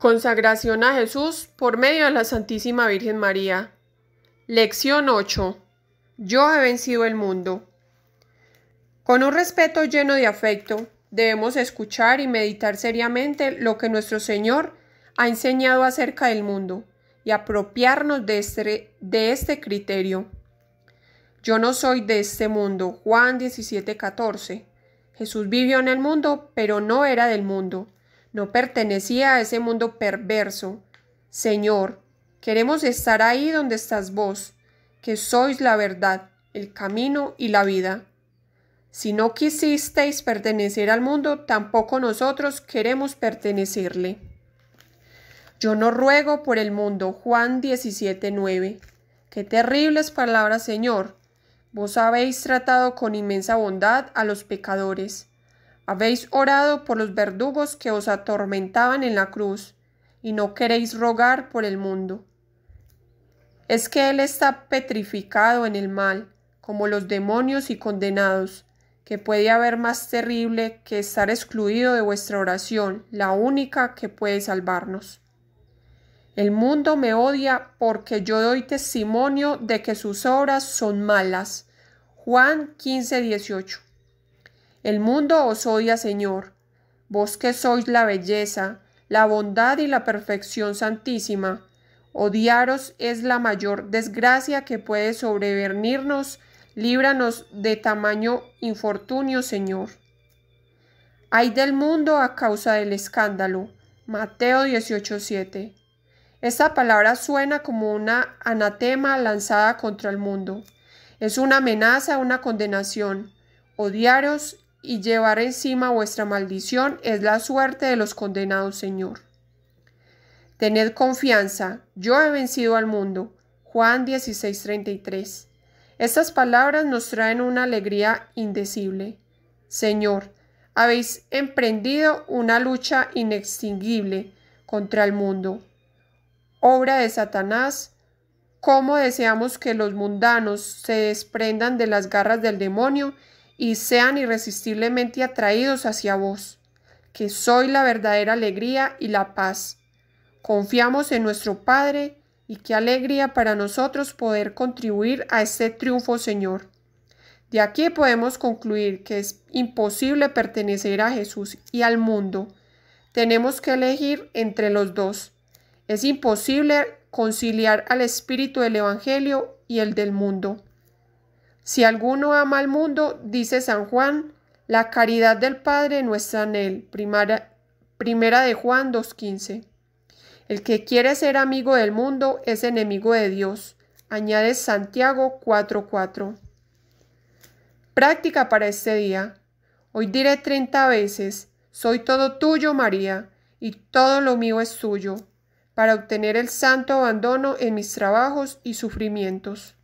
Consagración a Jesús por medio de la Santísima Virgen María. Lección 8. Yo he vencido el mundo. Con un respeto lleno de afecto, debemos escuchar y meditar seriamente lo que nuestro Señor ha enseñado acerca del mundo y apropiarnos de este, este criterio. Yo no soy de este mundo. Juan 17:14. Jesús vivió en el mundo, pero no era del mundo. No pertenecía a ese mundo perverso. Señor, queremos estar ahí donde estás vos, que sois la verdad, el camino y la vida. Si no quisisteis pertenecer al mundo, tampoco nosotros queremos pertenecerle. Yo no ruego por el mundo. Juan 17:9. Qué terribles palabras, Señor. Vos habéis tratado con inmensa bondad a los pecadores. Habéis orado por los verdugos que os atormentaban en la cruz, y no queréis rogar por el mundo. Es que Él está petrificado en el mal, como los demonios y condenados, que puede haber más terrible que estar excluido de vuestra oración, la única que puede salvarnos. El mundo me odia porque yo doy testimonio de que sus obras son malas. Juan 15, 18. El mundo os odia, Señor. Vos que sois la belleza, la bondad y la perfección santísima, odiaros es la mayor desgracia que puede sobrevenirnos. Líbranos de tamaño infortunio, Señor. Hay del mundo a causa del escándalo. Mateo 18:7. Esta palabra suena como una anatema lanzada contra el mundo. Es una amenaza, una condenación. Odiaros y llevar encima vuestra maldición es la suerte de los condenados, Señor. Tened confianza, yo he vencido al mundo. Juan 33 Estas palabras nos traen una alegría indecible. Señor, habéis emprendido una lucha inextinguible contra el mundo. Obra de Satanás, cómo deseamos que los mundanos se desprendan de las garras del demonio y sean irresistiblemente atraídos hacia vos, que soy la verdadera alegría y la paz. Confiamos en nuestro Padre y qué alegría para nosotros poder contribuir a este triunfo, Señor. De aquí podemos concluir que es imposible pertenecer a Jesús y al mundo. Tenemos que elegir entre los dos. Es imposible conciliar al espíritu del Evangelio y el del mundo. Si alguno ama al mundo, dice San Juan, la caridad del Padre no está en él. Primera, de Juan 2.15. El que quiere ser amigo del mundo es enemigo de Dios, añade Santiago 4.4. Práctica para este día. Hoy diré 30 veces, soy todo tuyo, María, y todo lo mío es tuyo, para obtener el santo abandono en mis trabajos y sufrimientos.